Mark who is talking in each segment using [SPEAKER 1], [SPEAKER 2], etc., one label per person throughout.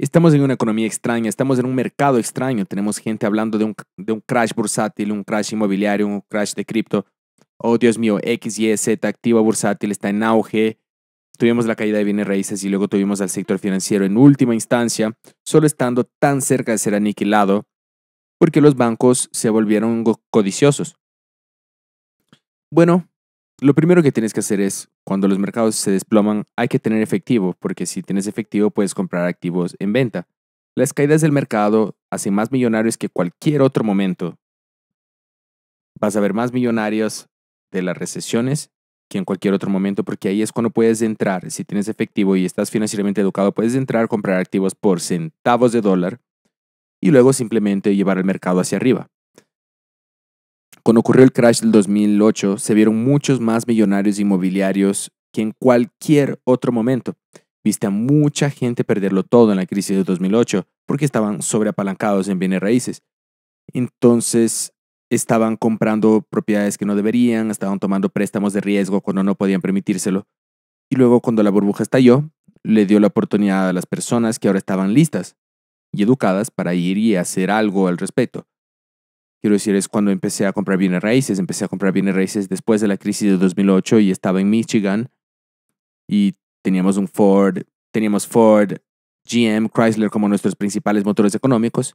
[SPEAKER 1] Estamos en una economía extraña, estamos en un mercado extraño, tenemos gente hablando de un, de un crash bursátil, un crash inmobiliario, un crash de cripto. Oh, Dios mío, X, Y, Z, activa bursátil, está en auge. Tuvimos la caída de bienes raíces y luego tuvimos al sector financiero en última instancia, solo estando tan cerca de ser aniquilado porque los bancos se volvieron codiciosos. Bueno, lo primero que tienes que hacer es, cuando los mercados se desploman, hay que tener efectivo, porque si tienes efectivo puedes comprar activos en venta. Las caídas del mercado hacen más millonarios que cualquier otro momento. Vas a ver más millonarios de las recesiones que en cualquier otro momento, porque ahí es cuando puedes entrar, si tienes efectivo y estás financieramente educado, puedes entrar, comprar activos por centavos de dólar y luego simplemente llevar el mercado hacia arriba cuando ocurrió el crash del 2008, se vieron muchos más millonarios inmobiliarios que en cualquier otro momento. Viste a mucha gente perderlo todo en la crisis del 2008 porque estaban sobreapalancados en bienes raíces. Entonces, estaban comprando propiedades que no deberían, estaban tomando préstamos de riesgo cuando no podían permitírselo. Y luego, cuando la burbuja estalló, le dio la oportunidad a las personas que ahora estaban listas y educadas para ir y hacer algo al respecto. Quiero decir, es cuando empecé a comprar bienes raíces. Empecé a comprar bienes raíces después de la crisis de 2008 y estaba en Michigan y teníamos un Ford, teníamos Ford, GM, Chrysler como nuestros principales motores económicos.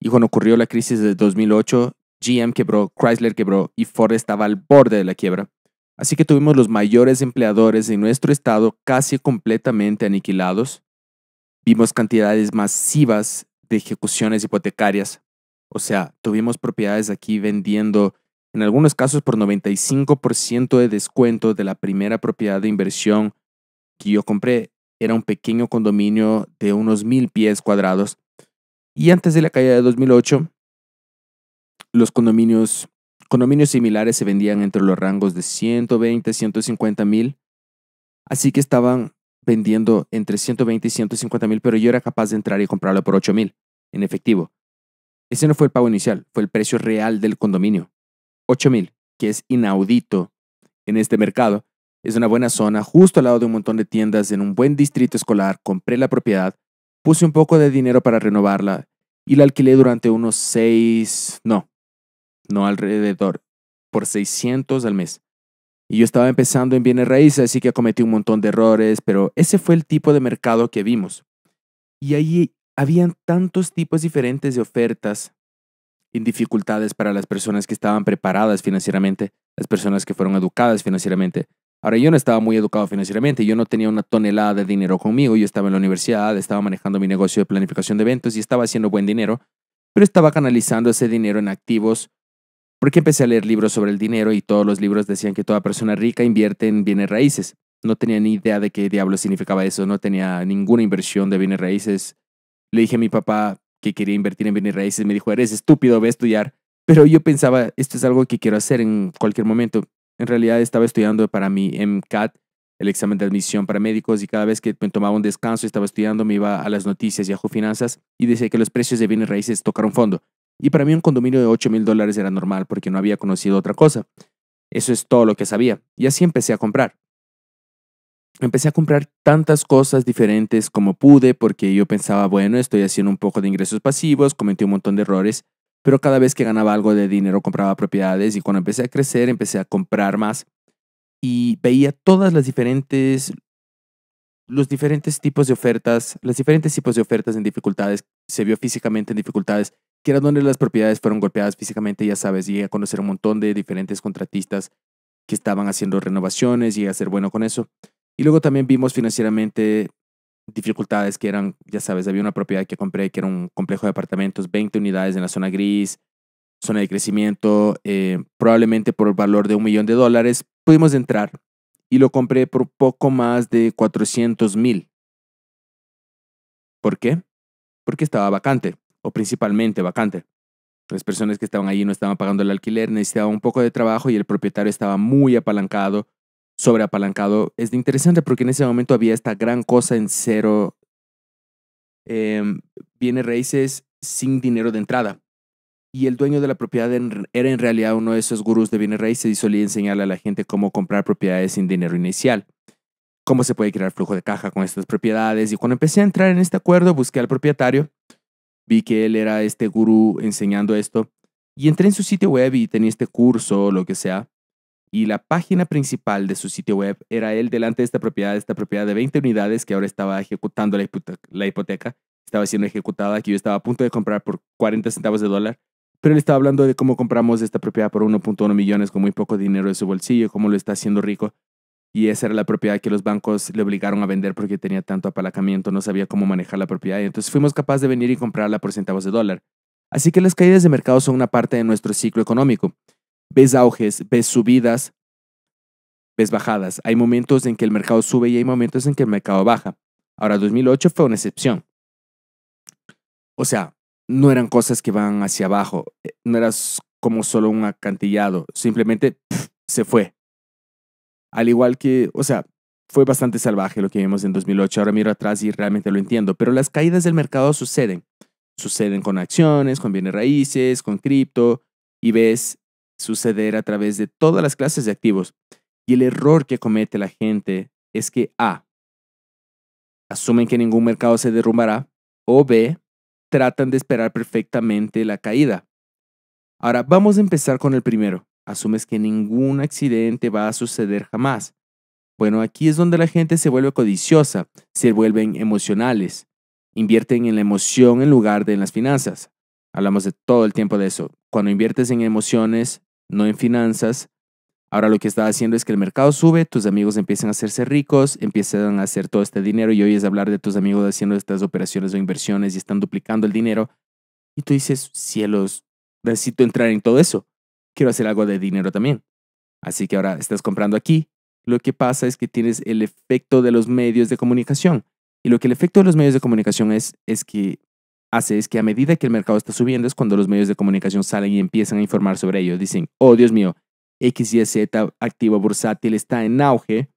[SPEAKER 1] Y cuando ocurrió la crisis de 2008, GM quebró, Chrysler quebró y Ford estaba al borde de la quiebra. Así que tuvimos los mayores empleadores de nuestro estado casi completamente aniquilados. Vimos cantidades masivas de ejecuciones hipotecarias. O sea, tuvimos propiedades aquí vendiendo en algunos casos por 95% de descuento de la primera propiedad de inversión que yo compré. Era un pequeño condominio de unos mil pies cuadrados. Y antes de la caída de 2008, los condominios, condominios similares se vendían entre los rangos de 120 y 150 mil. Así que estaban vendiendo entre 120 y 150 mil, pero yo era capaz de entrar y comprarlo por 8 mil en efectivo. Ese no fue el pago inicial, fue el precio real del condominio. 8.000, que es inaudito en este mercado. Es una buena zona, justo al lado de un montón de tiendas, en un buen distrito escolar. Compré la propiedad, puse un poco de dinero para renovarla y la alquilé durante unos 6, no, no alrededor, por 600 al mes. Y yo estaba empezando en bienes raíces, así que cometí un montón de errores, pero ese fue el tipo de mercado que vimos. Y ahí habían tantos tipos diferentes de ofertas y dificultades para las personas que estaban preparadas financieramente, las personas que fueron educadas financieramente. Ahora, yo no estaba muy educado financieramente, yo no tenía una tonelada de dinero conmigo, yo estaba en la universidad, estaba manejando mi negocio de planificación de eventos y estaba haciendo buen dinero, pero estaba canalizando ese dinero en activos porque empecé a leer libros sobre el dinero y todos los libros decían que toda persona rica invierte en bienes raíces. No tenía ni idea de qué diablo significaba eso, no tenía ninguna inversión de bienes raíces, le dije a mi papá que quería invertir en bienes raíces. Me dijo, eres estúpido, ve a estudiar. Pero yo pensaba, esto es algo que quiero hacer en cualquier momento. En realidad estaba estudiando para mi MCAT, el examen de admisión para médicos, y cada vez que me tomaba un descanso, estaba estudiando, me iba a las noticias, y ajo Finanzas, y decía que los precios de bienes raíces tocaron fondo. Y para mí un condominio de 8 mil dólares era normal porque no había conocido otra cosa. Eso es todo lo que sabía. Y así empecé a comprar empecé a comprar tantas cosas diferentes como pude porque yo pensaba, bueno, estoy haciendo un poco de ingresos pasivos, cometí un montón de errores, pero cada vez que ganaba algo de dinero compraba propiedades y cuando empecé a crecer empecé a comprar más y veía todas las diferentes los diferentes tipos de ofertas, los diferentes tipos de ofertas en dificultades, se vio físicamente en dificultades, que era donde las propiedades fueron golpeadas físicamente, ya sabes, llegué a conocer un montón de diferentes contratistas que estaban haciendo renovaciones, llegué a ser bueno con eso. Y luego también vimos financieramente dificultades que eran, ya sabes, había una propiedad que compré que era un complejo de apartamentos, 20 unidades en la zona gris, zona de crecimiento, eh, probablemente por el valor de un millón de dólares, pudimos entrar y lo compré por poco más de 400 mil. ¿Por qué? Porque estaba vacante, o principalmente vacante. Las personas que estaban allí no estaban pagando el alquiler, necesitaban un poco de trabajo y el propietario estaba muy apalancado apalancado es interesante porque en ese momento había esta gran cosa en cero eh, bienes raíces sin dinero de entrada. Y el dueño de la propiedad era en realidad uno de esos gurús de bienes raíces y solía enseñarle a la gente cómo comprar propiedades sin dinero inicial, cómo se puede crear flujo de caja con estas propiedades. Y cuando empecé a entrar en este acuerdo, busqué al propietario, vi que él era este gurú enseñando esto, y entré en su sitio web y tenía este curso o lo que sea, y la página principal de su sitio web era él delante de esta propiedad, esta propiedad de 20 unidades que ahora estaba ejecutando la hipoteca, estaba siendo ejecutada, que yo estaba a punto de comprar por 40 centavos de dólar, pero él estaba hablando de cómo compramos esta propiedad por 1.1 millones con muy poco dinero de su bolsillo, cómo lo está haciendo rico. Y esa era la propiedad que los bancos le obligaron a vender porque tenía tanto apalacamiento, no sabía cómo manejar la propiedad. Y entonces fuimos capaces de venir y comprarla por centavos de dólar. Así que las caídas de mercado son una parte de nuestro ciclo económico ves auges, ves subidas, ves bajadas. Hay momentos en que el mercado sube y hay momentos en que el mercado baja. Ahora, 2008 fue una excepción. O sea, no eran cosas que van hacia abajo, eh, no era como solo un acantillado, simplemente se fue. Al igual que, o sea, fue bastante salvaje lo que vimos en 2008, ahora miro atrás y realmente lo entiendo, pero las caídas del mercado suceden. Suceden con acciones, con bienes raíces, con cripto, y ves suceder a través de todas las clases de activos. Y el error que comete la gente es que A. Asumen que ningún mercado se derrumbará. O B. Tratan de esperar perfectamente la caída. Ahora, vamos a empezar con el primero. Asumes que ningún accidente va a suceder jamás. Bueno, aquí es donde la gente se vuelve codiciosa, se vuelven emocionales, invierten en la emoción en lugar de en las finanzas. Hablamos de todo el tiempo de eso. Cuando inviertes en emociones, no en finanzas, ahora lo que está haciendo es que el mercado sube, tus amigos empiezan a hacerse ricos, empiezan a hacer todo este dinero y hoy es hablar de tus amigos haciendo estas operaciones o inversiones y están duplicando el dinero. Y tú dices, cielos, necesito entrar en todo eso. Quiero hacer algo de dinero también. Así que ahora estás comprando aquí. Lo que pasa es que tienes el efecto de los medios de comunicación. Y lo que el efecto de los medios de comunicación es, es que hace es que a medida que el mercado está subiendo es cuando los medios de comunicación salen y empiezan a informar sobre ello. Dicen, oh Dios mío, XYZ activo bursátil está en auge,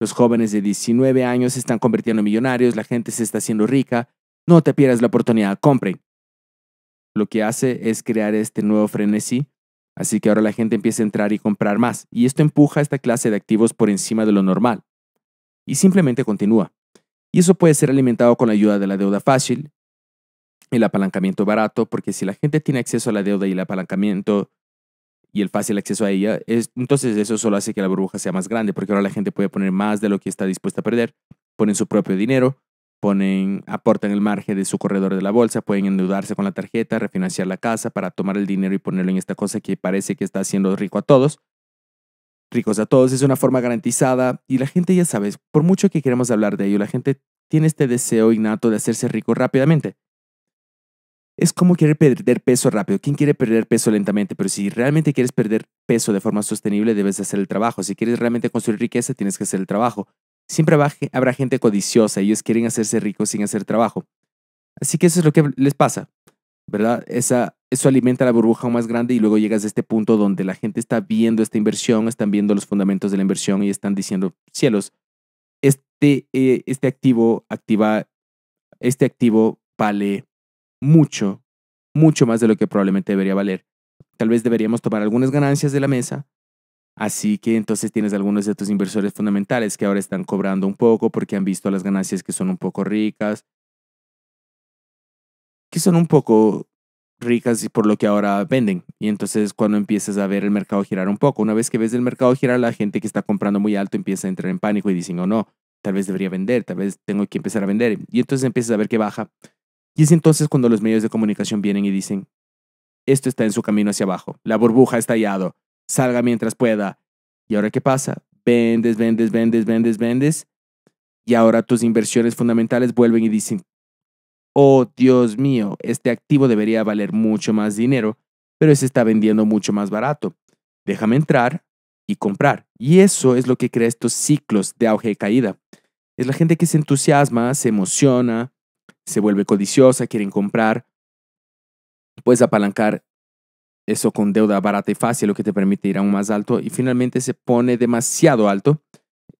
[SPEAKER 1] los jóvenes de 19 años se están convirtiendo en millonarios, la gente se está haciendo rica, no te pierdas la oportunidad, compren. Lo que hace es crear este nuevo frenesí, así que ahora la gente empieza a entrar y comprar más, y esto empuja a esta clase de activos por encima de lo normal. Y simplemente continúa. Y eso puede ser alimentado con la ayuda de la deuda fácil, el apalancamiento barato, porque si la gente tiene acceso a la deuda y el apalancamiento y el fácil acceso a ella, entonces eso solo hace que la burbuja sea más grande, porque ahora la gente puede poner más de lo que está dispuesta a perder, ponen su propio dinero, ponen, aportan el margen de su corredor de la bolsa, pueden endeudarse con la tarjeta, refinanciar la casa para tomar el dinero y ponerlo en esta cosa que parece que está haciendo rico a todos. Ricos a todos es una forma garantizada y la gente ya sabes, por mucho que queremos hablar de ello, la gente tiene este deseo innato de hacerse rico rápidamente es como querer perder peso rápido. ¿Quién quiere perder peso lentamente? Pero si realmente quieres perder peso de forma sostenible, debes hacer el trabajo. Si quieres realmente construir riqueza, tienes que hacer el trabajo. Siempre habrá gente codiciosa. Ellos quieren hacerse ricos sin hacer trabajo. Así que eso es lo que les pasa, ¿verdad? eso alimenta la burbuja más grande y luego llegas a este punto donde la gente está viendo esta inversión, están viendo los fundamentos de la inversión y están diciendo, cielos, este, eh, este activo activa, este activo vale mucho, mucho más de lo que probablemente debería valer. Tal vez deberíamos tomar algunas ganancias de la mesa. Así que entonces tienes algunos de tus inversores fundamentales que ahora están cobrando un poco porque han visto las ganancias que son un poco ricas, que son un poco ricas y por lo que ahora venden. Y entonces cuando empiezas a ver el mercado girar un poco, una vez que ves el mercado girar, la gente que está comprando muy alto empieza a entrar en pánico y dicen, oh no, tal vez debería vender, tal vez tengo que empezar a vender. Y entonces empiezas a ver que baja y es entonces cuando los medios de comunicación vienen y dicen, esto está en su camino hacia abajo, la burbuja ha estallado, salga mientras pueda. ¿Y ahora qué pasa? Vendes, vendes, vendes, vendes, vendes. Y ahora tus inversiones fundamentales vuelven y dicen, oh Dios mío, este activo debería valer mucho más dinero, pero se está vendiendo mucho más barato. Déjame entrar y comprar. Y eso es lo que crea estos ciclos de auge y caída. Es la gente que se entusiasma, se emociona, se vuelve codiciosa, quieren comprar. Puedes apalancar eso con deuda barata y fácil, lo que te permite ir aún más alto y finalmente se pone demasiado alto.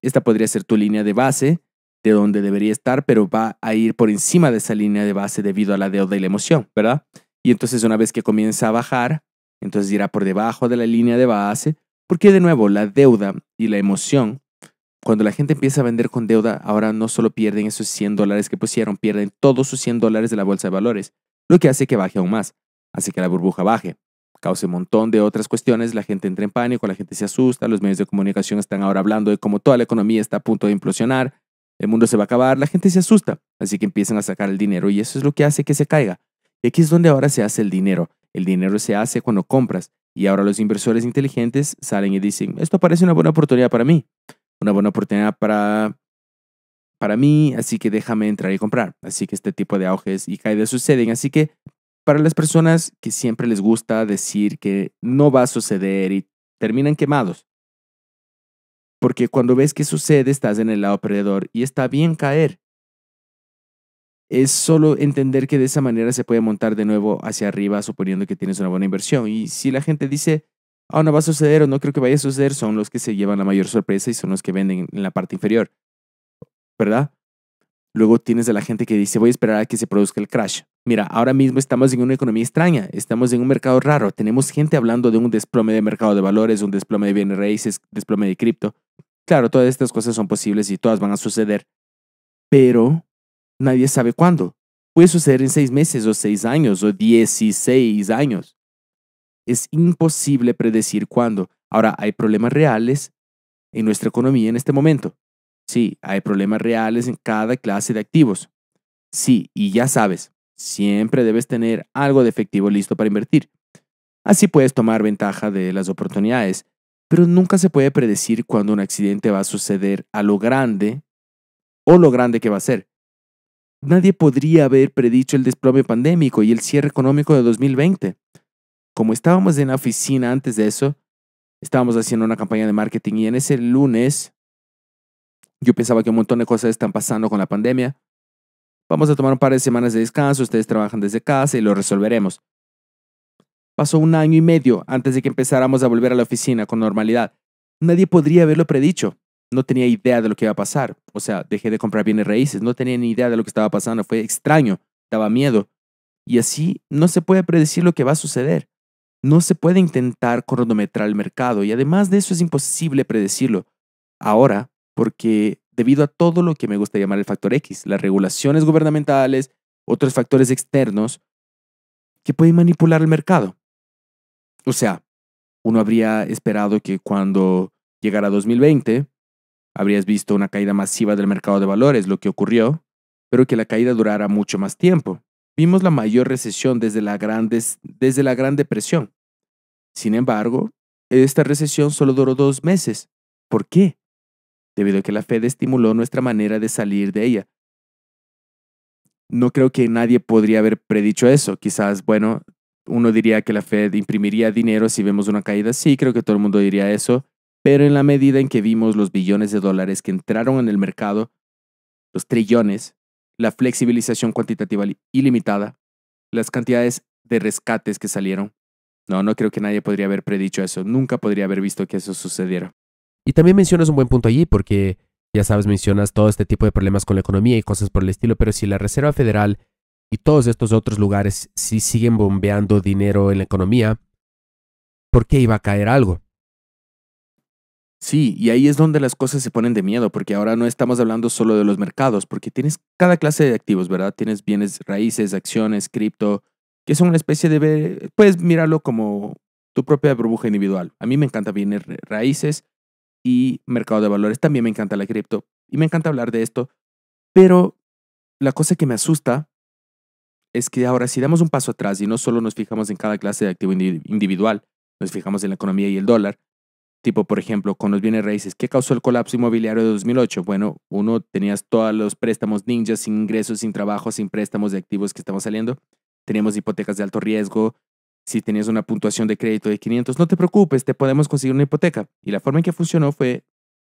[SPEAKER 1] Esta podría ser tu línea de base de donde debería estar, pero va a ir por encima de esa línea de base debido a la deuda y la emoción, ¿verdad? Y entonces una vez que comienza a bajar, entonces irá por debajo de la línea de base, porque de nuevo la deuda y la emoción cuando la gente empieza a vender con deuda, ahora no solo pierden esos 100 dólares que pusieron, pierden todos sus 100 dólares de la bolsa de valores, lo que hace que baje aún más, hace que la burbuja baje, cause un montón de otras cuestiones, la gente entra en pánico, la gente se asusta, los medios de comunicación están ahora hablando de cómo toda la economía está a punto de implosionar, el mundo se va a acabar, la gente se asusta, así que empiezan a sacar el dinero y eso es lo que hace que se caiga. Y aquí es donde ahora se hace el dinero. El dinero se hace cuando compras y ahora los inversores inteligentes salen y dicen, esto parece una buena oportunidad para mí una buena oportunidad para, para mí, así que déjame entrar y comprar. Así que este tipo de auges y caídas suceden. Así que para las personas que siempre les gusta decir que no va a suceder y terminan quemados. Porque cuando ves que sucede, estás en el lado perdedor y está bien caer. Es solo entender que de esa manera se puede montar de nuevo hacia arriba suponiendo que tienes una buena inversión. Y si la gente dice, ah, no va a suceder o no creo que vaya a suceder, son los que se llevan la mayor sorpresa y son los que venden en la parte inferior, ¿verdad? Luego tienes de la gente que dice, voy a esperar a que se produzca el crash. Mira, ahora mismo estamos en una economía extraña, estamos en un mercado raro, tenemos gente hablando de un desplome de mercado de valores, un desplome de bienes raíces, desplome de cripto. Claro, todas estas cosas son posibles y todas van a suceder, pero nadie sabe cuándo. Puede suceder en seis meses o seis años o dieciséis años es imposible predecir cuándo. Ahora, hay problemas reales en nuestra economía en este momento. Sí, hay problemas reales en cada clase de activos. Sí, y ya sabes, siempre debes tener algo de efectivo listo para invertir. Así puedes tomar ventaja de las oportunidades, pero nunca se puede predecir cuándo un accidente va a suceder a lo grande o lo grande que va a ser. Nadie podría haber predicho el desplome pandémico y el cierre económico de 2020 como estábamos en la oficina antes de eso, estábamos haciendo una campaña de marketing y en ese lunes yo pensaba que un montón de cosas están pasando con la pandemia. Vamos a tomar un par de semanas de descanso, ustedes trabajan desde casa y lo resolveremos. Pasó un año y medio antes de que empezáramos a volver a la oficina con normalidad. Nadie podría haberlo predicho. No tenía idea de lo que iba a pasar. O sea, dejé de comprar bienes raíces. No tenía ni idea de lo que estaba pasando. Fue extraño. Daba miedo. Y así no se puede predecir lo que va a suceder. No se puede intentar cronometrar el mercado y además de eso es imposible predecirlo. Ahora, porque debido a todo lo que me gusta llamar el factor X, las regulaciones gubernamentales, otros factores externos, que pueden manipular el mercado. O sea, uno habría esperado que cuando llegara 2020, habrías visto una caída masiva del mercado de valores, lo que ocurrió, pero que la caída durara mucho más tiempo. Vimos la mayor recesión desde la Gran, desde la gran Depresión. Sin embargo, esta recesión solo duró dos meses. ¿Por qué? Debido a que la Fed estimuló nuestra manera de salir de ella. No creo que nadie podría haber predicho eso. Quizás, bueno, uno diría que la Fed imprimiría dinero si vemos una caída. Sí, creo que todo el mundo diría eso. Pero en la medida en que vimos los billones de dólares que entraron en el mercado, los trillones, la flexibilización cuantitativa ilimitada, las cantidades de rescates que salieron, no, no creo que nadie podría haber predicho eso. Nunca podría haber visto que eso sucediera. Y también mencionas un buen punto allí, porque ya sabes, mencionas todo este tipo de problemas con la economía y cosas por el estilo, pero si la Reserva Federal y todos estos otros lugares sí siguen bombeando dinero en la economía, ¿por qué iba a caer algo? Sí, y ahí es donde las cosas se ponen de miedo, porque ahora no estamos hablando solo de los mercados, porque tienes cada clase de activos, ¿verdad? Tienes bienes raíces, acciones, cripto, que son una especie de, puedes mirarlo como tu propia burbuja individual. A mí me encanta bienes raíces y mercado de valores. También me encanta la cripto y me encanta hablar de esto. Pero la cosa que me asusta es que ahora si damos un paso atrás y no solo nos fijamos en cada clase de activo individual, nos fijamos en la economía y el dólar, tipo por ejemplo con los bienes raíces, ¿qué causó el colapso inmobiliario de 2008? Bueno, uno tenías todos los préstamos ninjas sin ingresos, sin trabajo, sin préstamos de activos que estaban saliendo. Tenemos hipotecas de alto riesgo. Si tenías una puntuación de crédito de 500, no te preocupes, te podemos conseguir una hipoteca. Y la forma en que funcionó fue,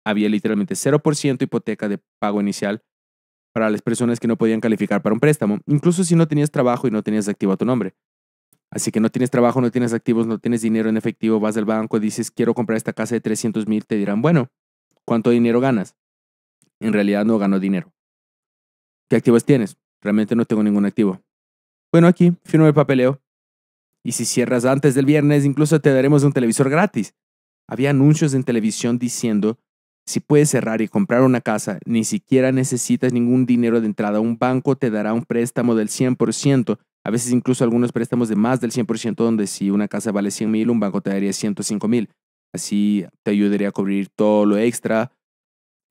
[SPEAKER 1] había literalmente 0% hipoteca de pago inicial para las personas que no podían calificar para un préstamo, incluso si no tenías trabajo y no tenías activo a tu nombre. Así que no tienes trabajo, no tienes activos, no tienes dinero en efectivo, vas al banco, dices, quiero comprar esta casa de 300 mil, te dirán, bueno, ¿cuánto dinero ganas? En realidad no gano dinero. ¿Qué activos tienes? Realmente no tengo ningún activo. Bueno, aquí firma el papeleo. Y si cierras antes del viernes, incluso te daremos un televisor gratis. Había anuncios en televisión diciendo, si puedes cerrar y comprar una casa, ni siquiera necesitas ningún dinero de entrada. Un banco te dará un préstamo del 100%, a veces incluso algunos préstamos de más del 100%, donde si una casa vale 100 mil, un banco te daría 105 mil. Así te ayudaría a cubrir todo lo extra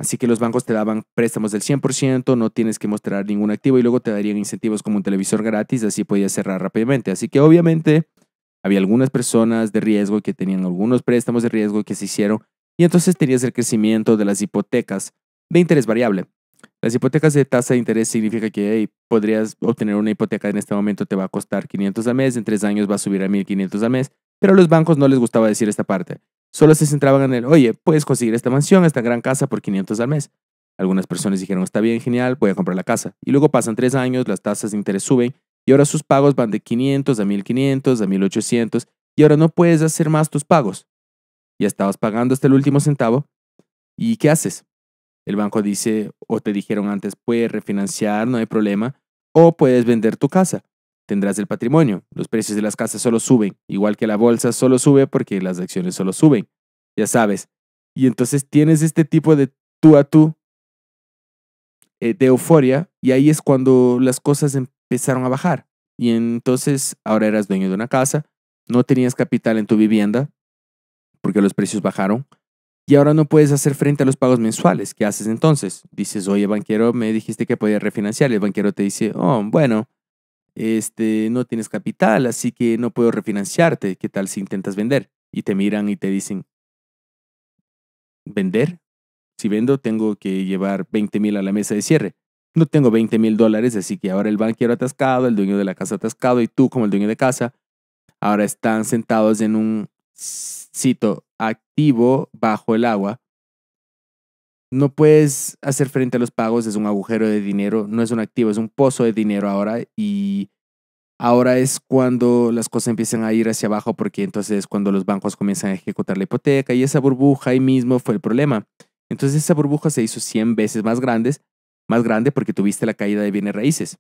[SPEAKER 1] Así que los bancos te daban préstamos del 100%, no tienes que mostrar ningún activo y luego te darían incentivos como un televisor gratis, así podías cerrar rápidamente. Así que obviamente había algunas personas de riesgo que tenían algunos préstamos de riesgo que se hicieron y entonces tenías el crecimiento de las hipotecas de interés variable. Las hipotecas de tasa de interés significa que podrías obtener una hipoteca en este momento, te va a costar 500 a mes, en tres años va a subir a 1500 a mes, pero a los bancos no les gustaba decir esta parte. Solo se centraban en el, oye, puedes conseguir esta mansión, esta gran casa por 500 al mes. Algunas personas dijeron, está bien, genial, voy a comprar la casa. Y luego pasan tres años, las tasas de interés suben y ahora sus pagos van de 500 a 1500 a 1800 y ahora no puedes hacer más tus pagos. Ya estabas pagando hasta el último centavo. ¿Y qué haces? El banco dice, o te dijeron antes, puedes refinanciar, no hay problema, o puedes vender tu casa tendrás el patrimonio. Los precios de las casas solo suben, igual que la bolsa solo sube porque las acciones solo suben, ya sabes. Y entonces tienes este tipo de tú a tú eh, de euforia y ahí es cuando las cosas empezaron a bajar. Y entonces ahora eras dueño de una casa, no tenías capital en tu vivienda porque los precios bajaron. Y ahora no puedes hacer frente a los pagos mensuales. ¿Qué haces entonces? Dices, oye, banquero, me dijiste que podía refinanciar. el banquero te dice, oh, bueno, este, no tienes capital, así que no puedo refinanciarte. ¿Qué tal si intentas vender? Y te miran y te dicen, ¿vender? Si vendo, tengo que llevar 20 mil a la mesa de cierre. No tengo 20 mil dólares, así que ahora el banquero atascado, el dueño de la casa atascado y tú como el dueño de casa, ahora están sentados en un sitio activo bajo el agua no puedes hacer frente a los pagos, es un agujero de dinero, no es un activo, es un pozo de dinero ahora y ahora es cuando las cosas empiezan a ir hacia abajo porque entonces es cuando los bancos comienzan a ejecutar la hipoteca y esa burbuja ahí mismo fue el problema. Entonces esa burbuja se hizo 100 veces más grande, más grande porque tuviste la caída de bienes raíces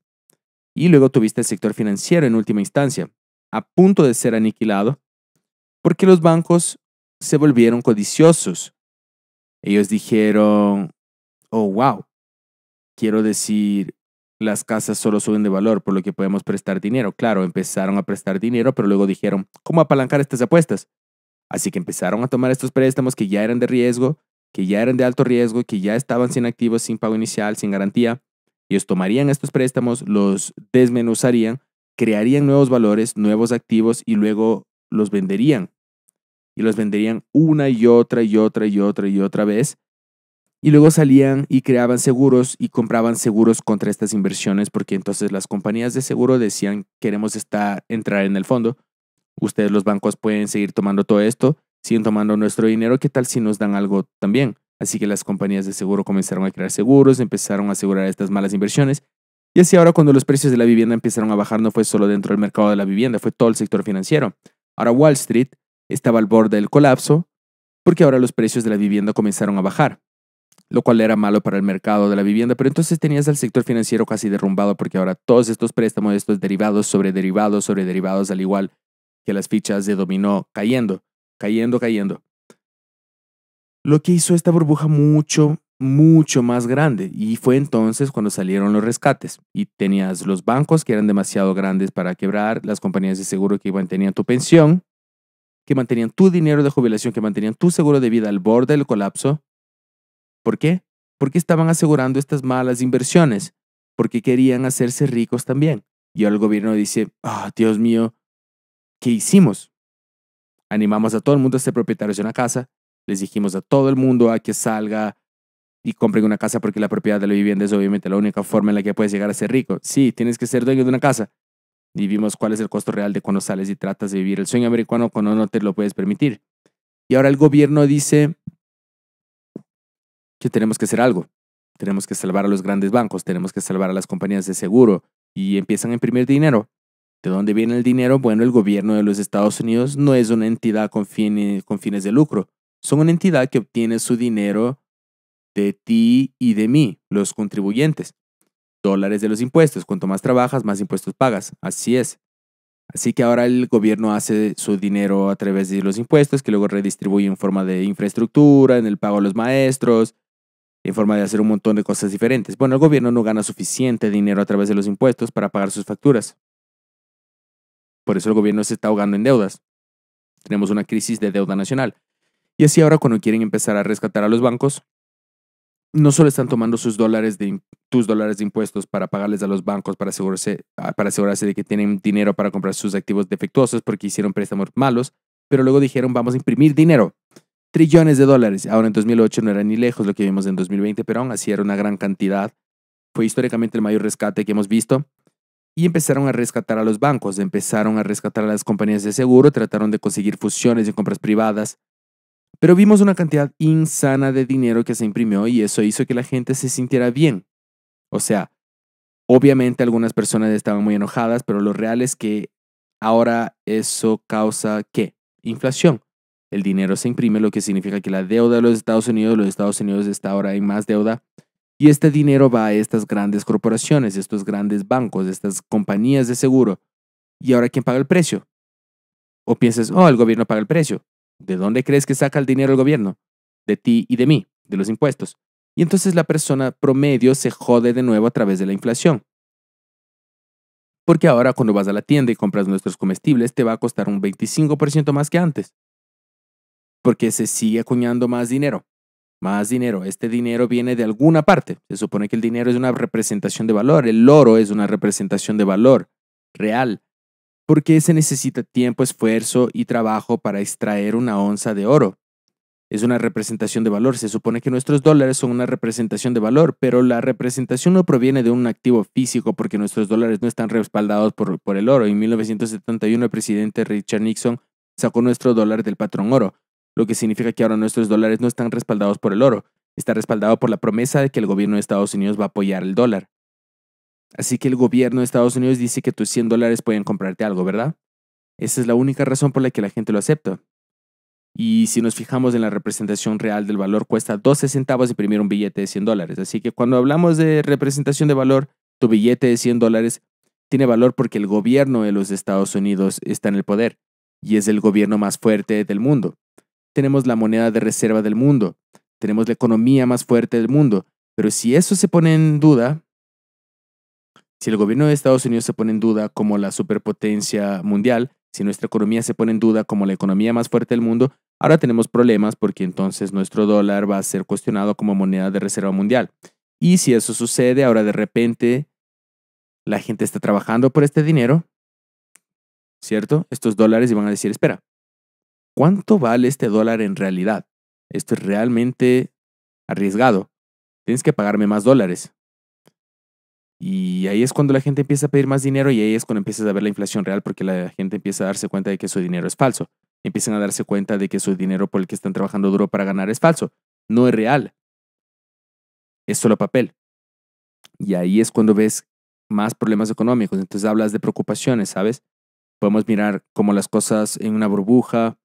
[SPEAKER 1] y luego tuviste el sector financiero en última instancia, a punto de ser aniquilado porque los bancos se volvieron codiciosos ellos dijeron, oh, wow, quiero decir, las casas solo suben de valor, por lo que podemos prestar dinero. Claro, empezaron a prestar dinero, pero luego dijeron, ¿cómo apalancar estas apuestas? Así que empezaron a tomar estos préstamos que ya eran de riesgo, que ya eran de alto riesgo, que ya estaban sin activos, sin pago inicial, sin garantía. Ellos tomarían estos préstamos, los desmenuzarían, crearían nuevos valores, nuevos activos y luego los venderían y los venderían una y otra y otra y otra y otra vez. Y luego salían y creaban seguros y compraban seguros contra estas inversiones porque entonces las compañías de seguro decían queremos estar, entrar en el fondo. Ustedes los bancos pueden seguir tomando todo esto, siguen tomando nuestro dinero, ¿qué tal si nos dan algo también? Así que las compañías de seguro comenzaron a crear seguros, empezaron a asegurar estas malas inversiones. Y así ahora cuando los precios de la vivienda empezaron a bajar no fue solo dentro del mercado de la vivienda, fue todo el sector financiero. Ahora Wall Street estaba al borde del colapso porque ahora los precios de la vivienda comenzaron a bajar, lo cual era malo para el mercado de la vivienda, pero entonces tenías al sector financiero casi derrumbado porque ahora todos estos préstamos, estos derivados sobre derivados sobre derivados, al igual que las fichas de dominó cayendo, cayendo, cayendo. Lo que hizo esta burbuja mucho, mucho más grande y fue entonces cuando salieron los rescates y tenías los bancos que eran demasiado grandes para quebrar, las compañías de seguro que iban tenían tu pensión que mantenían tu dinero de jubilación, que mantenían tu seguro de vida al borde del colapso. ¿Por qué? Porque estaban asegurando estas malas inversiones, porque querían hacerse ricos también. Y ahora el gobierno dice, ¡Ah, Dios mío, ¿qué hicimos? Animamos a todo el mundo a ser propietarios de una casa, les dijimos a todo el mundo a que salga y compren una casa porque la propiedad de la vivienda es obviamente la única forma en la que puedes llegar a ser rico. Sí, tienes que ser dueño de una casa, y vimos cuál es el costo real de cuando sales y tratas de vivir el sueño americano cuando no te lo puedes permitir. Y ahora el gobierno dice que tenemos que hacer algo. Tenemos que salvar a los grandes bancos, tenemos que salvar a las compañías de seguro y empiezan a imprimir dinero. ¿De dónde viene el dinero? Bueno, el gobierno de los Estados Unidos no es una entidad con, fines, con fines de lucro. Son una entidad que obtiene su dinero de ti y de mí, los contribuyentes dólares de los impuestos. Cuanto más trabajas, más impuestos pagas. Así es. Así que ahora el gobierno hace su dinero a través de los impuestos, que luego redistribuye en forma de infraestructura, en el pago a los maestros, en forma de hacer un montón de cosas diferentes. Bueno, el gobierno no gana suficiente dinero a través de los impuestos para pagar sus facturas. Por eso el gobierno se está ahogando en deudas. Tenemos una crisis de deuda nacional. Y así ahora cuando quieren empezar a rescatar a los bancos, no solo están tomando sus dólares de, tus dólares de impuestos para pagarles a los bancos para asegurarse, ah, para asegurarse de que tienen dinero para comprar sus activos defectuosos porque hicieron préstamos malos, pero luego dijeron vamos a imprimir dinero. Trillones de dólares. Ahora en 2008 no era ni lejos lo que vimos en 2020, pero aún así era una gran cantidad. Fue históricamente el mayor rescate que hemos visto. Y empezaron a rescatar a los bancos, empezaron a rescatar a las compañías de seguro, trataron de conseguir fusiones y compras privadas, pero vimos una cantidad insana de dinero que se imprimió y eso hizo que la gente se sintiera bien. O sea, obviamente algunas personas estaban muy enojadas, pero lo real es que ahora eso causa qué? Inflación. El dinero se imprime, lo que significa que la deuda de los Estados Unidos, los Estados Unidos está ahora en más deuda. Y este dinero va a estas grandes corporaciones, estos grandes bancos, estas compañías de seguro. ¿Y ahora quién paga el precio? O piensas, oh, el gobierno paga el precio. ¿De dónde crees que saca el dinero el gobierno? De ti y de mí, de los impuestos. Y entonces la persona promedio se jode de nuevo a través de la inflación. Porque ahora cuando vas a la tienda y compras nuestros comestibles te va a costar un 25% más que antes. Porque se sigue acuñando más dinero. Más dinero. Este dinero viene de alguna parte. Se supone que el dinero es una representación de valor. El oro es una representación de valor real porque se necesita tiempo, esfuerzo y trabajo para extraer una onza de oro. Es una representación de valor. Se supone que nuestros dólares son una representación de valor, pero la representación no proviene de un activo físico porque nuestros dólares no están respaldados por, por el oro. En 1971 el presidente Richard Nixon sacó nuestro dólar del patrón oro, lo que significa que ahora nuestros dólares no están respaldados por el oro. Está respaldado por la promesa de que el gobierno de Estados Unidos va a apoyar el dólar. Así que el gobierno de Estados Unidos dice que tus 100 dólares pueden comprarte algo, ¿verdad? Esa es la única razón por la que la gente lo acepta. Y si nos fijamos en la representación real del valor, cuesta 12 centavos imprimir un billete de 100 dólares. Así que cuando hablamos de representación de valor, tu billete de 100 dólares tiene valor porque el gobierno de los Estados Unidos está en el poder y es el gobierno más fuerte del mundo. Tenemos la moneda de reserva del mundo, tenemos la economía más fuerte del mundo, pero si eso se pone en duda, si el gobierno de Estados Unidos se pone en duda como la superpotencia mundial, si nuestra economía se pone en duda como la economía más fuerte del mundo, ahora tenemos problemas porque entonces nuestro dólar va a ser cuestionado como moneda de reserva mundial. Y si eso sucede, ahora de repente la gente está trabajando por este dinero, ¿cierto? Estos dólares y van a decir, espera, ¿cuánto vale este dólar en realidad? Esto es realmente arriesgado. Tienes que pagarme más dólares. Y ahí es cuando la gente empieza a pedir más dinero y ahí es cuando empiezas a ver la inflación real porque la gente empieza a darse cuenta de que su dinero es falso. Empiezan a darse cuenta de que su dinero por el que están trabajando duro para ganar es falso. No es real. Es solo papel. Y ahí es cuando ves más problemas económicos. Entonces hablas de preocupaciones, ¿sabes? Podemos mirar cómo las cosas en una burbuja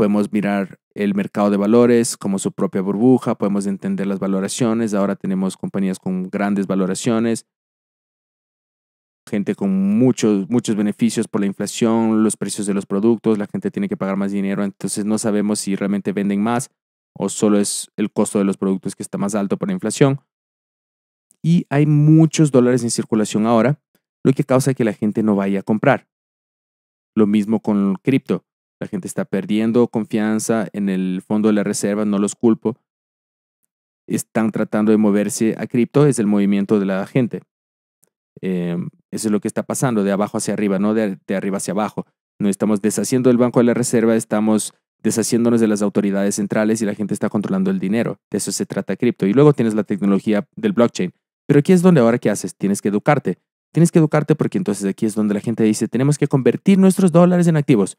[SPEAKER 1] podemos mirar el mercado de valores como su propia burbuja, podemos entender las valoraciones, ahora tenemos compañías con grandes valoraciones, gente con muchos, muchos beneficios por la inflación, los precios de los productos, la gente tiene que pagar más dinero, entonces no sabemos si realmente venden más o solo es el costo de los productos que está más alto por la inflación. Y hay muchos dólares en circulación ahora, lo que causa que la gente no vaya a comprar. Lo mismo con cripto. La gente está perdiendo confianza en el fondo de la reserva, no los culpo. Están tratando de moverse a cripto, es el movimiento de la gente. Em, eso es lo que está pasando, de abajo hacia arriba, no de, de arriba hacia abajo. No estamos deshaciendo el Banco de la Reserva, estamos deshaciéndonos de las autoridades centrales y la gente está controlando el dinero. De eso se trata cripto. Y luego tienes la tecnología del blockchain. Pero aquí es donde ahora qué haces? Tienes que educarte. Tienes que educarte porque entonces aquí es donde la gente dice, tenemos que convertir nuestros dólares en activos.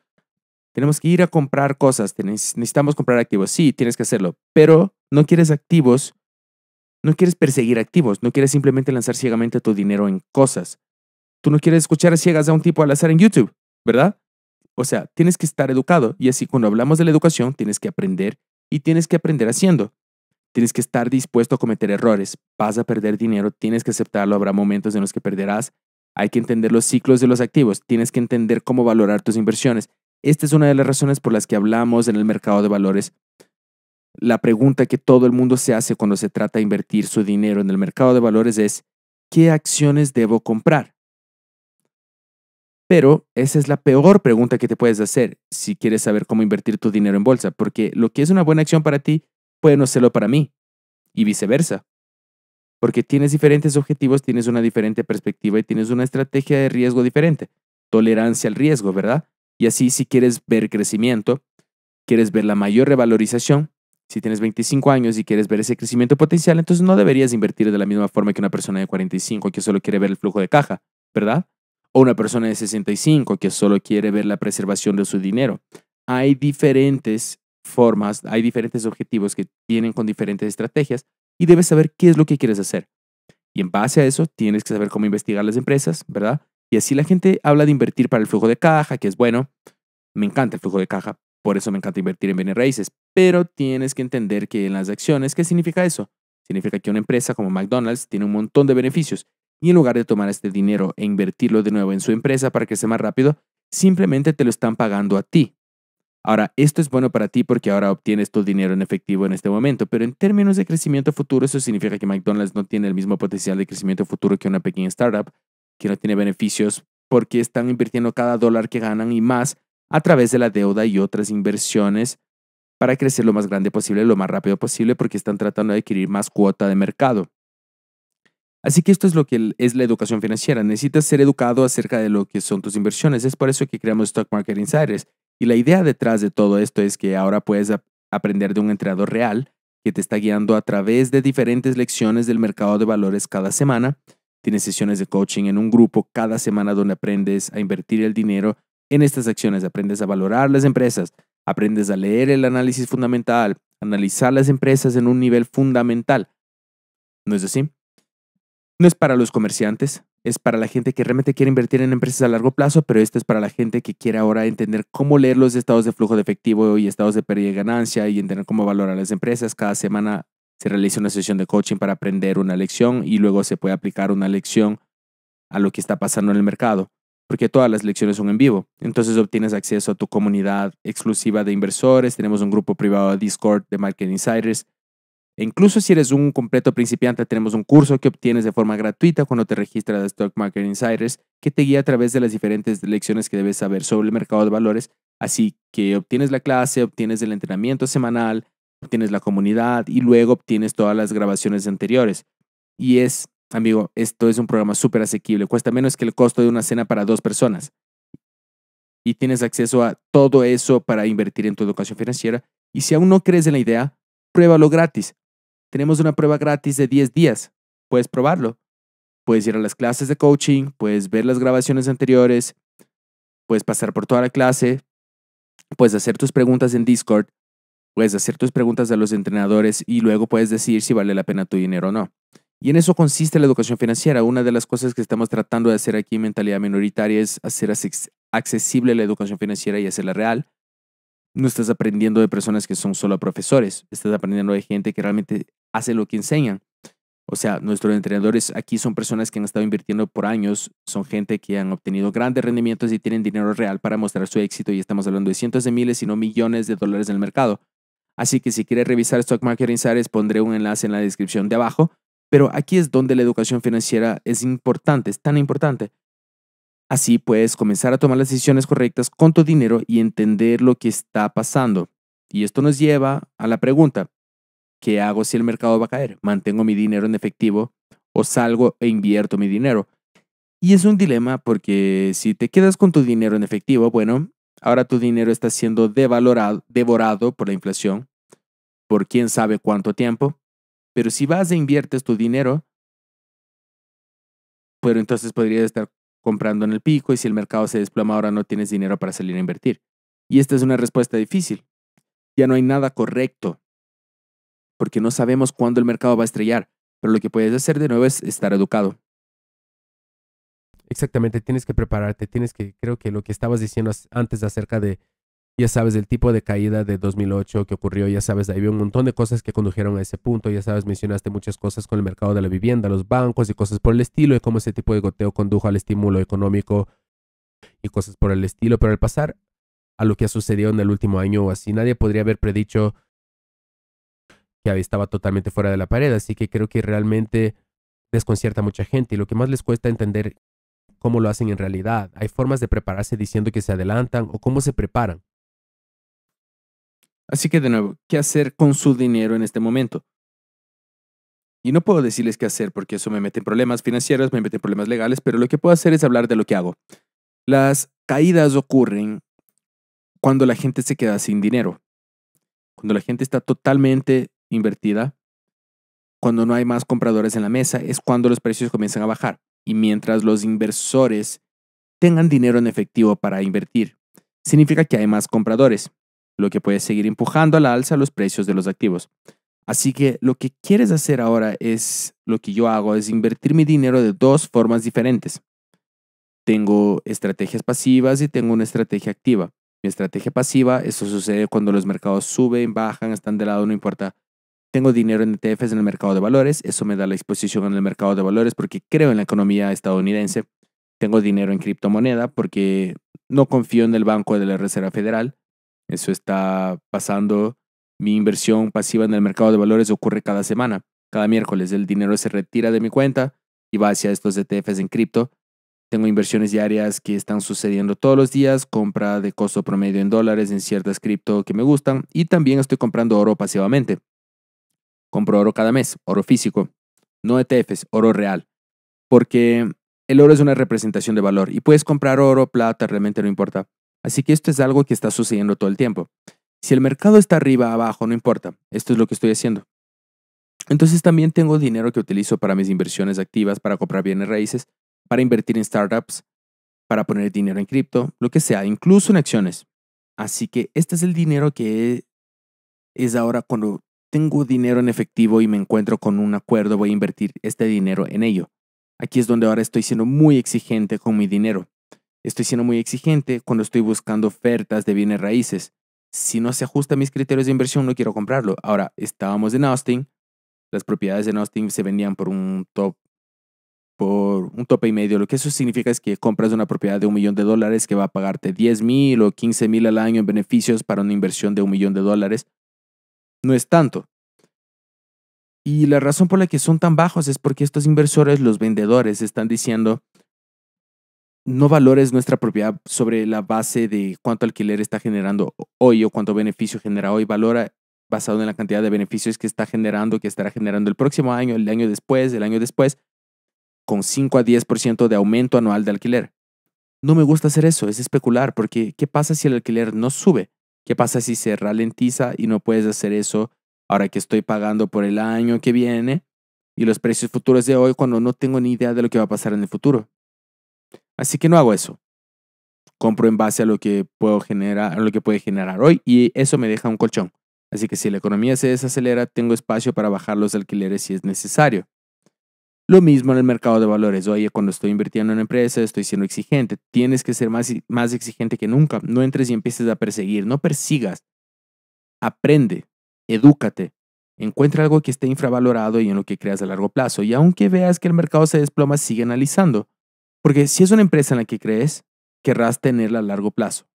[SPEAKER 1] Tenemos que ir a comprar cosas, necesitamos comprar activos. Sí, tienes que hacerlo, pero no quieres activos, no quieres perseguir activos, no quieres simplemente lanzar ciegamente tu dinero en cosas. Tú no quieres escuchar a ciegas a un tipo al azar en YouTube, ¿verdad? O sea, tienes que estar educado y así cuando hablamos de la educación tienes que aprender y tienes que aprender haciendo. Tienes que estar dispuesto a cometer errores, vas a perder dinero, tienes que aceptarlo, habrá momentos en los que perderás, hay que entender los ciclos de los activos, tienes que entender cómo valorar tus inversiones, esta es una de las razones por las que hablamos en el mercado de valores. La pregunta que todo el mundo se hace cuando se trata de invertir su dinero en el mercado de valores es, ¿qué acciones debo comprar? Pero esa es la peor pregunta que te puedes hacer si quieres saber cómo invertir tu dinero en bolsa, porque lo que es una buena acción para ti puede no serlo para mí, y viceversa. Porque tienes diferentes objetivos, tienes una diferente perspectiva y tienes una estrategia de riesgo diferente. Tolerancia al riesgo, ¿verdad? Y así si quieres ver crecimiento, quieres ver la mayor revalorización, si tienes 25 años y quieres ver ese crecimiento potencial, entonces no deberías invertir de la misma forma que una persona de 45 que solo quiere ver el flujo de caja, ¿verdad? O una persona de 65 que solo quiere ver la preservación de su dinero. Hay diferentes formas, hay diferentes objetivos que tienen con diferentes estrategias y debes saber qué es lo que quieres hacer. Y en base a eso, tienes que saber cómo investigar las empresas, ¿verdad? Y así la gente habla de invertir para el flujo de caja, que es bueno. Me encanta el flujo de caja, por eso me encanta invertir en bienes raíces. Pero tienes que entender que en las acciones, ¿qué significa eso? Significa que una empresa como McDonald's tiene un montón de beneficios y en lugar de tomar este dinero e invertirlo de nuevo en su empresa para que sea más rápido, simplemente te lo están pagando a ti. Ahora, esto es bueno para ti porque ahora obtienes tu dinero en efectivo en este momento, pero en términos de crecimiento futuro, eso significa que McDonald's no tiene el mismo potencial de crecimiento futuro que una pequeña startup, que no tiene beneficios porque están invirtiendo cada dólar que ganan y más a través de la deuda y otras inversiones para crecer lo más grande posible, lo más rápido posible, porque están tratando de adquirir más cuota de mercado. Así que esto es lo que es la educación financiera. Necesitas ser educado acerca de lo que son tus inversiones. Es por eso que creamos Stock Market Insiders. Y la idea detrás de todo esto es que ahora puedes aprender de un entrenador real que te está guiando a través de diferentes lecciones del mercado de valores cada semana Tienes sesiones de coaching en un grupo cada semana donde aprendes a invertir el dinero en estas acciones, aprendes a valorar las empresas, aprendes a leer el análisis fundamental, analizar las empresas en un nivel fundamental. ¿No es así? No es para los comerciantes, es para la gente que realmente quiere invertir en empresas a largo plazo, pero esto es para la gente que quiere ahora entender cómo leer los estados de flujo de efectivo y estados de pérdida y ganancia y entender cómo valorar las empresas. Cada semana se realiza una sesión de coaching para aprender una lección y luego se puede aplicar una lección a lo que está pasando en el mercado, porque todas las lecciones son en vivo. Entonces obtienes acceso a tu comunidad exclusiva de inversores, tenemos un grupo privado de Discord de Market Insiders. E incluso si eres un completo principiante, tenemos un curso que obtienes de forma gratuita cuando te registras a Stock Market Insiders, que te guía a través de las diferentes lecciones que debes saber sobre el mercado de valores. Así que obtienes la clase, obtienes el entrenamiento semanal, Tienes la comunidad y luego obtienes todas las grabaciones anteriores. Y es, amigo, esto es un programa súper asequible, cuesta menos que el costo de una cena para dos personas. Y tienes acceso a todo eso para invertir en tu educación financiera. Y si aún no crees en la idea, pruébalo gratis. Tenemos una prueba gratis de 10 días. Puedes probarlo. Puedes ir a las clases de coaching, puedes ver las grabaciones anteriores, puedes pasar por toda la clase, puedes hacer tus preguntas en Discord, Puedes hacer tus preguntas a los entrenadores y luego puedes decidir si vale la pena tu dinero o no. Y en eso consiste la educación financiera. Una de las cosas que estamos tratando de hacer aquí en Mentalidad Minoritaria es hacer accesible la educación financiera y hacerla real. No estás aprendiendo de personas que son solo profesores, estás aprendiendo de gente que realmente hace lo que enseñan. O sea, nuestros entrenadores aquí son personas que han estado invirtiendo por años, son gente que han obtenido grandes rendimientos y tienen dinero real para mostrar su éxito y estamos hablando de cientos de miles, si no millones de dólares en el mercado. Así que si quieres revisar Stock Market Insights, pondré un enlace en la descripción de abajo. Pero aquí es donde la educación financiera es importante, es tan importante. Así puedes comenzar a tomar las decisiones correctas con tu dinero y entender lo que está pasando. Y esto nos lleva a la pregunta, ¿qué hago si el mercado va a caer? ¿Mantengo mi dinero en efectivo o salgo e invierto mi dinero? Y es un dilema porque si te quedas con tu dinero en efectivo, bueno, Ahora tu dinero está siendo devorado por la inflación por quién sabe cuánto tiempo. Pero si vas e inviertes tu dinero, pero entonces podrías estar comprando en el pico y si el mercado se desploma ahora no tienes dinero para salir a invertir. Y esta es una respuesta difícil. Ya no hay nada correcto, porque no sabemos cuándo el mercado va a estrellar, pero lo que puedes hacer de nuevo es estar educado. Exactamente, tienes que prepararte, tienes que, creo que lo que estabas diciendo antes acerca de, ya sabes, del tipo de caída de 2008 que ocurrió, ya sabes, ahí había un montón de cosas que condujeron a ese punto, ya sabes, mencionaste muchas cosas con el mercado de la vivienda, los bancos y cosas por el estilo, y cómo ese tipo de goteo condujo al estímulo económico y cosas por el estilo, pero al pasar a lo que ha sucedido en el último año o así, nadie podría haber predicho que estaba totalmente fuera de la pared, así que creo que realmente desconcierta a mucha gente y lo que más les cuesta entender cómo lo hacen en realidad. Hay formas de prepararse diciendo que se adelantan o cómo se preparan. Así que de nuevo, ¿qué hacer con su dinero en este momento? Y no puedo decirles qué hacer porque eso me mete en problemas financieros, me mete en problemas legales, pero lo que puedo hacer es hablar de lo que hago. Las caídas ocurren cuando la gente se queda sin dinero, cuando la gente está totalmente invertida, cuando no hay más compradores en la mesa, es cuando los precios comienzan a bajar y mientras los inversores tengan dinero en efectivo para invertir, significa que hay más compradores, lo que puede seguir empujando a la alza los precios de los activos. Así que lo que quieres hacer ahora es, lo que yo hago es invertir mi dinero de dos formas diferentes. Tengo estrategias pasivas y tengo una estrategia activa. Mi estrategia pasiva, eso sucede cuando los mercados suben, bajan, están de lado, no importa. Tengo dinero en ETFs en el mercado de valores, eso me da la exposición en el mercado de valores porque creo en la economía estadounidense. Tengo dinero en criptomoneda porque no confío en el Banco de la Reserva Federal. Eso está pasando. Mi inversión pasiva en el mercado de valores ocurre cada semana. Cada miércoles el dinero se retira de mi cuenta y va hacia estos ETFs en cripto. Tengo inversiones diarias que están sucediendo todos los días, compra de costo promedio en dólares en ciertas cripto que me gustan y también estoy comprando oro pasivamente. Compro oro cada mes, oro físico, no ETFs, oro real, porque el oro es una representación de valor y puedes comprar oro, plata, realmente no importa. Así que esto es algo que está sucediendo todo el tiempo. Si el mercado está arriba, abajo, no importa. Esto es lo que estoy haciendo. Entonces también tengo dinero que utilizo para mis inversiones activas, para comprar bienes raíces, para invertir en startups, para poner dinero en cripto, lo que sea, incluso en acciones. Así que este es el dinero que es ahora cuando tengo dinero en efectivo y me encuentro con un acuerdo, voy a invertir este dinero en ello. Aquí es donde ahora estoy siendo muy exigente con mi dinero. Estoy siendo muy exigente cuando estoy buscando ofertas de bienes raíces. Si no se ajusta a mis criterios de inversión, no quiero comprarlo. Ahora, estábamos en Austin. Las propiedades en Austin se vendían por un top por un tope y medio. Lo que eso significa es que compras una propiedad de un millón de dólares que va a pagarte 10 mil o 15 mil al año en beneficios para una inversión de un millón de dólares no es tanto. Y la razón por la que son tan bajos es porque estos inversores, los vendedores, están diciendo, no valores nuestra propiedad sobre la base de cuánto alquiler está generando hoy o cuánto beneficio genera hoy, valora basado en la cantidad de beneficios que está generando, que estará generando el próximo año, el año después, el año después, con 5 a 10% de aumento anual de alquiler. No me gusta hacer eso, es especular, porque ¿qué pasa si el alquiler no sube? ¿Qué pasa si se ralentiza y no puedes hacer eso ahora que estoy pagando por el año que viene y los precios futuros de hoy cuando no tengo ni idea de lo que va a pasar en el futuro? Así que no hago eso. Compro en base a lo que puedo generar, a lo que puede generar hoy y eso me deja un colchón. Así que si la economía se desacelera, tengo espacio para bajar los alquileres si es necesario. Lo mismo en el mercado de valores. Oye, cuando estoy invirtiendo en una empresa, estoy siendo exigente. Tienes que ser más, más exigente que nunca. No entres y empieces a perseguir. No persigas. Aprende, edúcate, Encuentra algo que esté infravalorado y en lo que creas a largo plazo. Y aunque veas que el mercado se desploma, sigue analizando. Porque si es una empresa en la que crees, querrás tenerla a largo plazo.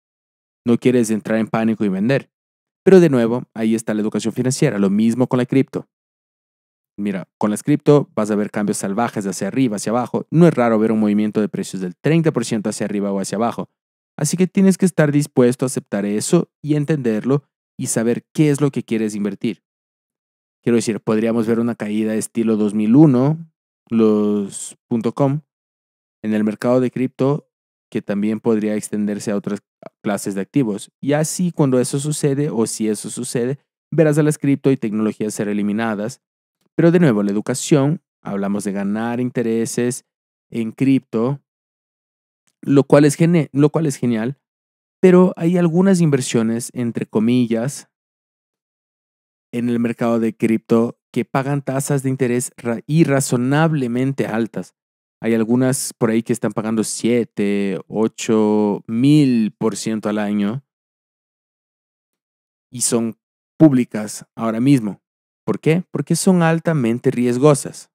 [SPEAKER 1] No quieres entrar en pánico y vender. Pero de nuevo, ahí está la educación financiera. Lo mismo con la cripto. Mira, con la cripto vas a ver cambios salvajes hacia arriba, hacia abajo. No es raro ver un movimiento de precios del 30% hacia arriba o hacia abajo. Así que tienes que estar dispuesto a aceptar eso y entenderlo y saber qué es lo que quieres invertir. Quiero decir, podríamos ver una caída estilo 2001, los.com en el mercado de cripto que también podría extenderse a otras clases de activos. Y así cuando eso sucede o si eso sucede, verás a las cripto y tecnologías ser eliminadas pero de nuevo, la educación, hablamos de ganar intereses en cripto, lo cual es, lo cual es genial, pero hay algunas inversiones, entre comillas, en el mercado de cripto que pagan tasas de interés irrazonablemente altas. Hay algunas por ahí que están pagando 7, 8 mil por ciento al año y son públicas ahora mismo. ¿Por qué? Porque son altamente riesgosas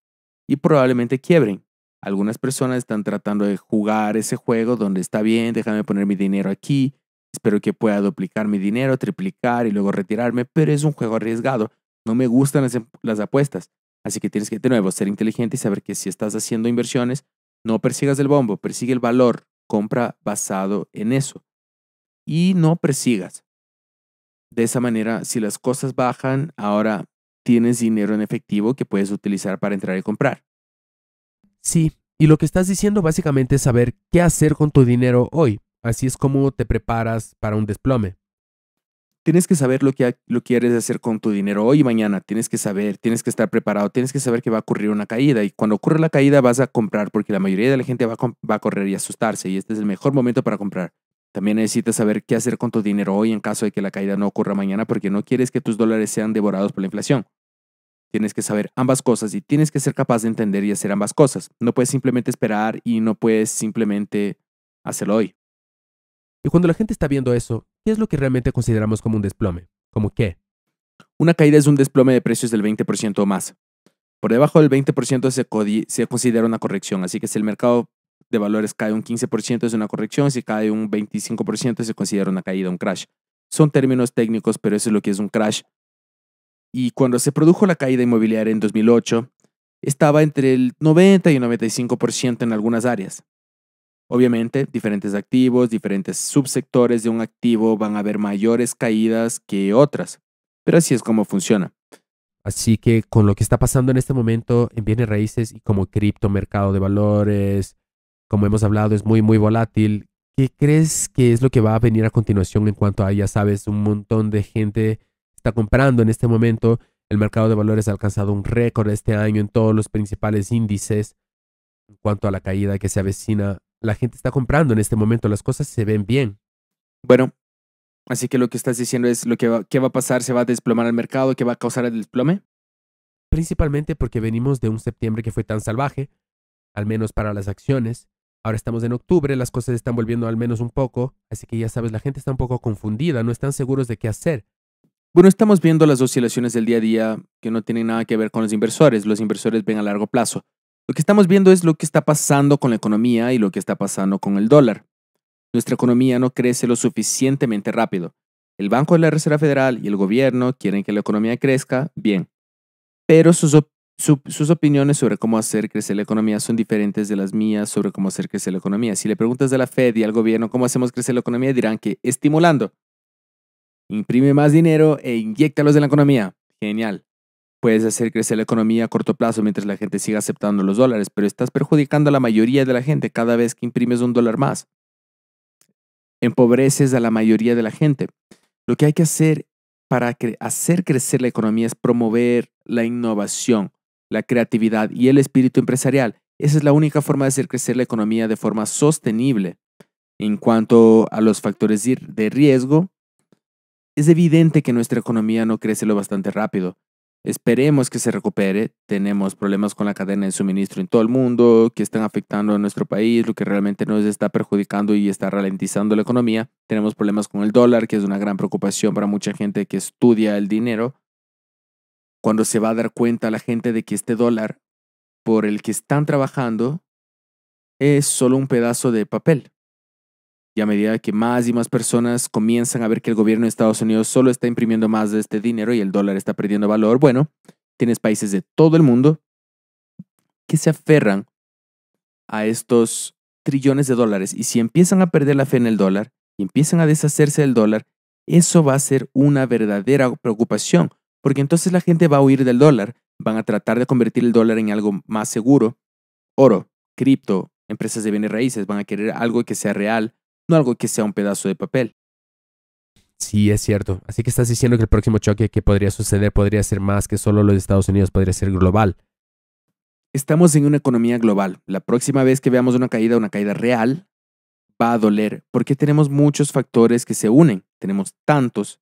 [SPEAKER 1] y probablemente quiebren. Algunas personas están tratando de jugar ese juego donde está bien, déjame poner mi dinero aquí, espero que pueda duplicar mi dinero, triplicar y luego retirarme, pero es un juego arriesgado. No me gustan las, em, apuestas. Así que tienes que, de nuevo, ser inteligente y saber que si estás haciendo inversiones, no persigas el bombo, persigue el valor, compra basado en eso. Y no persigas. De esa manera, si las cosas bajan, ahora tienes dinero en efectivo que puedes utilizar para entrar y comprar. Sí, y lo que estás diciendo básicamente es saber qué hacer con tu dinero hoy. Así es como te preparas para un desplome. Tienes que saber lo que lo quieres hacer con tu dinero hoy y mañana. Tienes que saber, tienes que estar preparado, tienes que saber que va a ocurrir una caída. Y cuando ocurre la caída vas a comprar porque la mayoría de la gente va va a correr y asustarse. Y este es el mejor momento para comprar. También necesitas saber qué hacer con tu dinero hoy en caso de que la caída no ocurra mañana porque no quieres que tus dólares sean devorados por la inflación. Tienes que saber ambas cosas y tienes que ser capaz de entender y hacer ambas cosas. No puedes simplemente esperar y no puedes simplemente hacerlo hoy. Y cuando la gente está viendo eso, ¿qué es lo que realmente consideramos como un desplome? ¿Como qué? Una caída es un desplome de precios del 20% o más. Por debajo del 20% se, se considera una corrección, así que si el mercado de valores cae un 15% es una corrección, si cae un 25% se considera una caída, un crash. Son términos técnicos, pero eso es lo que es un crash. Y cuando se produjo la caída inmobiliaria en 2008, estaba entre el 90 y el 95% en algunas áreas. Obviamente, diferentes activos, diferentes subsectores de un activo van a haber mayores caídas que otras, pero así es como funciona. Así que con lo que está pasando en este momento en bienes raíces y como criptomercado de valores, como hemos hablado, es muy, muy volátil. ¿Qué crees que es lo que va a venir a continuación en cuanto a, ya sabes, un montón de gente está comprando en este momento? El mercado de valores ha alcanzado un récord este año en todos los principales índices. En cuanto a la caída que se avecina, la gente está comprando en este momento, las cosas se ven bien. Bueno, así que lo que estás diciendo es lo que va, ¿qué va a pasar, se va a desplomar el mercado, qué va a causar el desplome. Principalmente porque venimos de un septiembre que fue tan salvaje, al menos para las acciones. Ahora estamos en octubre, las cosas están volviendo al menos un poco, así que ya sabes, la gente está un poco confundida, no están seguros de qué hacer. Bueno, estamos viendo las oscilaciones del día a día que no tienen nada que ver con los inversores, los inversores ven a largo plazo. Lo que estamos viendo es lo que está pasando con la economía y lo que está pasando con el dólar. Nuestra economía no crece lo suficientemente rápido. El Banco de la Reserva Federal y el gobierno quieren que la economía crezca, bien, pero sus sus opiniones sobre cómo hacer crecer la economía son diferentes de las mías sobre cómo hacer crecer la economía. Si le preguntas a la Fed y al gobierno cómo hacemos crecer la economía, dirán que estimulando. Imprime más dinero e inyecta los en la economía. Genial. Puedes hacer crecer la economía a corto plazo mientras la gente siga aceptando los dólares, pero estás perjudicando a la mayoría de la gente cada vez que imprimes un dólar más. Empobreces a la mayoría de la gente. Lo que hay que hacer para hacer crecer la economía es promover la innovación la creatividad y el espíritu empresarial. Esa es la única forma de hacer crecer la economía de forma sostenible. En cuanto a los factores de riesgo, es evidente que nuestra economía no crece lo bastante rápido. Esperemos que se recupere. Tenemos problemas con la cadena de suministro en todo el mundo que están afectando a nuestro país, lo que realmente nos está perjudicando y está ralentizando la economía. Tenemos problemas con el dólar, que es una gran preocupación para mucha gente que estudia el dinero cuando se va a dar cuenta la gente de que este dólar por el que están trabajando es solo un pedazo de papel. Y a medida que más y más personas comienzan a ver que el gobierno de Estados Unidos solo está imprimiendo más de este dinero y el dólar está perdiendo valor, bueno, tienes países de todo el mundo que se aferran a estos trillones de dólares. Y si empiezan a perder la fe en el dólar y empiezan a deshacerse del dólar, eso va a ser una verdadera preocupación porque entonces la gente va a huir del dólar, van a tratar de convertir el dólar en algo más seguro, oro, cripto, empresas de bienes raíces, van a querer algo que sea real, no algo que sea un pedazo de papel. Sí, es cierto. Así que estás diciendo que el próximo choque que podría suceder podría ser más que solo los Estados Unidos, podría ser global. Estamos en una economía global. La próxima vez que veamos una caída, una caída real, va a doler porque tenemos muchos factores que se unen. Tenemos tantos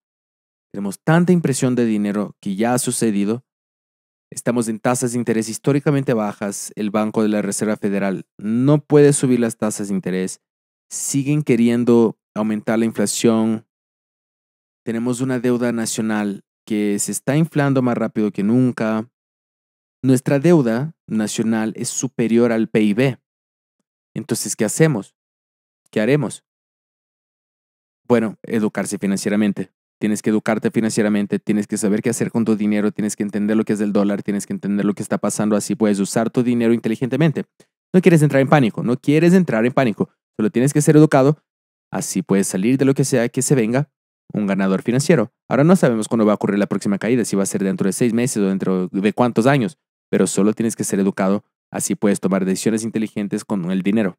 [SPEAKER 1] tenemos tanta impresión de dinero que ya ha sucedido. Estamos en tasas de interés históricamente bajas. El Banco de la Reserva Federal no puede subir las tasas de interés. Siguen queriendo aumentar la inflación. Tenemos una deuda nacional que se está inflando más rápido que nunca. Nuestra deuda nacional es superior al PIB. Entonces, ¿qué hacemos? ¿Qué haremos? Bueno, educarse financieramente tienes que educarte financieramente, tienes que saber qué hacer con tu dinero, tienes que entender lo que es el dólar, tienes que entender lo que está pasando, así puedes usar tu dinero inteligentemente. No quieres entrar en pánico, no quieres entrar en pánico, solo tienes que ser educado, así puedes salir de lo que sea que se venga un ganador financiero. Ahora no sabemos cuándo va a ocurrir la próxima caída, si va a ser dentro de seis meses o dentro de cuántos años, pero solo tienes que ser educado, así puedes tomar decisiones inteligentes con el dinero.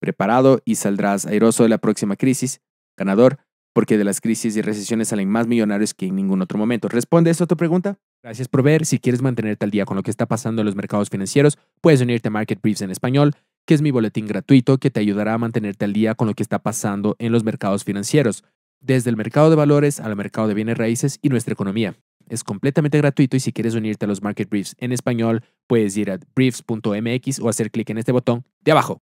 [SPEAKER 1] Preparado y saldrás airoso de la próxima crisis, ganador, porque de las crisis y recesiones salen más millonarios que en ningún otro momento. ¿Responde eso a tu pregunta? Gracias por ver. Si quieres mantenerte al día con lo que está pasando en los mercados financieros, puedes unirte a Market Briefs en español, que es mi boletín gratuito que te ayudará a mantenerte al día con lo que está pasando en los mercados financieros, desde el mercado de valores al mercado de bienes raíces y nuestra economía. Es completamente gratuito y si quieres unirte a los Market Briefs en español, puedes ir a briefs.mx o hacer clic en este botón de abajo.